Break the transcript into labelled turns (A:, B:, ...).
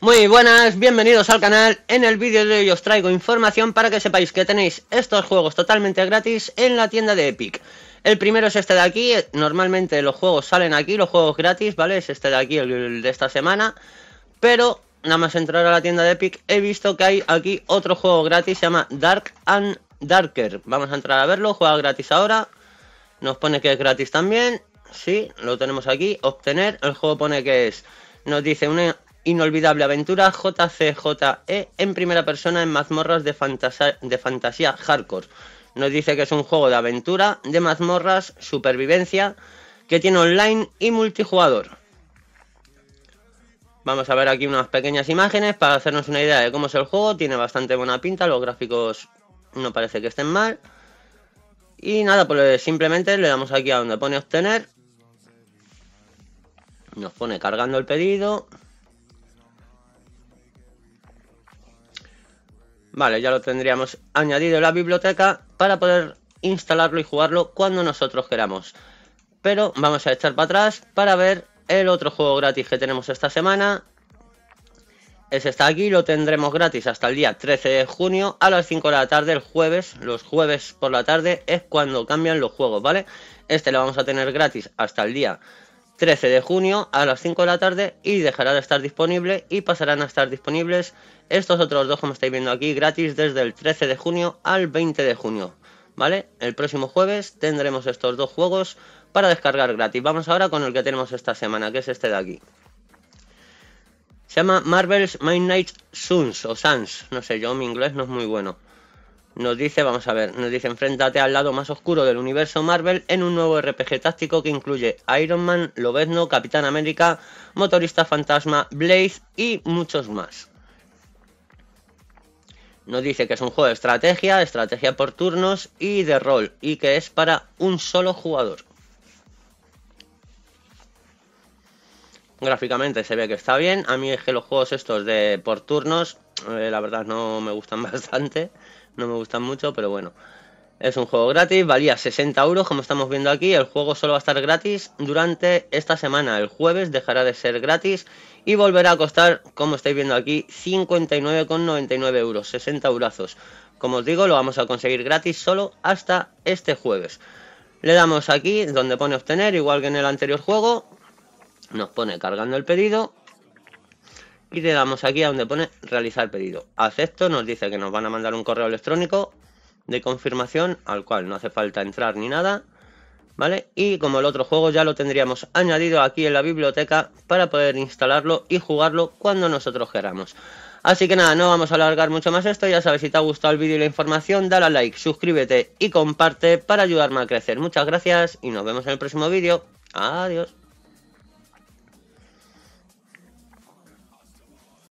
A: Muy buenas, bienvenidos al canal. En el vídeo de hoy os traigo información para que sepáis que tenéis estos juegos totalmente gratis en la tienda de Epic. El primero es este de aquí, normalmente los juegos salen aquí, los juegos gratis, ¿vale? Es este de aquí, el de esta semana. Pero nada más entrar a la tienda de Epic he visto que hay aquí otro juego gratis, se llama Dark and Darker. Vamos a entrar a verlo, juega gratis ahora. Nos pone que es gratis también. Sí, lo tenemos aquí, obtener. El juego pone que es nos dice un... Inolvidable aventura JCJE en primera persona en mazmorras de, fantasía, hardcore. Nos dice que es un juego de aventura, de mazmorras, supervivencia, que tiene online y multijugador. Vamos a ver aquí unas pequeñas imágenes para hacernos una idea de cómo es el juego. Tiene bastante buena pinta, los gráficos no parece que estén mal. Y nada, pues simplemente le damos aquí a donde pone obtener. Nos pone cargando el pedido. Vale, ya lo tendríamos añadido a la biblioteca para poder instalarlo y jugarlo cuando nosotros queramos. Pero vamos a echar para atrás para ver el otro juego gratis que tenemos esta semana. Ese está aquí, lo tendremos gratis hasta el día 13 de junio a las 5 de la tarde el jueves. Los jueves por la tarde es cuando cambian los juegos, ¿vale? Este lo vamos a tener gratis hasta el día 13 de junio a las 5 de la tarde y dejará de estar disponible y pasarán a estar disponibles estos otros dos como estáis viendo aquí gratis desde el 13 de junio al 20 de junio. ¿Vale? El próximo jueves tendremos estos dos juegos para descargar gratis. Vamos ahora con el que tenemos esta semana, que es este de aquí. Se llama Marvel's Midnight Suns o Suns, no sé, yo mi inglés no es muy bueno. Nos dice, vamos a ver, nos dice, enfréntate al lado más oscuro del universo Marvel en un nuevo RPG táctico que incluye Iron Man, Lobezno, Capitán América, Motorista Fantasma, Blaze y muchos más. Nos dice que es un juego de estrategia, estrategia por turnos y de rol, y que es para un solo jugador. Gráficamente se ve que está bien. A mí es que los juegos estos de por turnos, eh, la verdad no me gustan bastante no me gustan mucho, pero bueno. Es un juego gratis, valía 60 euros, como estamos viendo aquí. El juego solo va a estar gratis durante esta semana. El jueves dejará de ser gratis y volverá a costar, como estáis viendo aquí, 59,99 euros, 60 euros. Como os digo, lo vamos a conseguir gratis solo hasta este jueves. Le damos aquí donde pone obtener, igual que en el anterior juego. Nos pone cargando el pedido y le damos aquí a donde pone realizar pedido. Acepto, nos dice que nos van a mandar un correo electrónico de confirmación al cual no hace falta entrar ni nada. ¿Vale? Y como el otro juego ya lo tendríamos añadido aquí en la biblioteca para poder instalarlo y jugarlo cuando nosotros queramos. Así que nada, no vamos a alargar mucho más esto. Ya sabes, si te ha gustado el vídeo y la información, dale a like, suscríbete y comparte para ayudarme a crecer. Muchas gracias y nos vemos en el próximo vídeo. Adiós.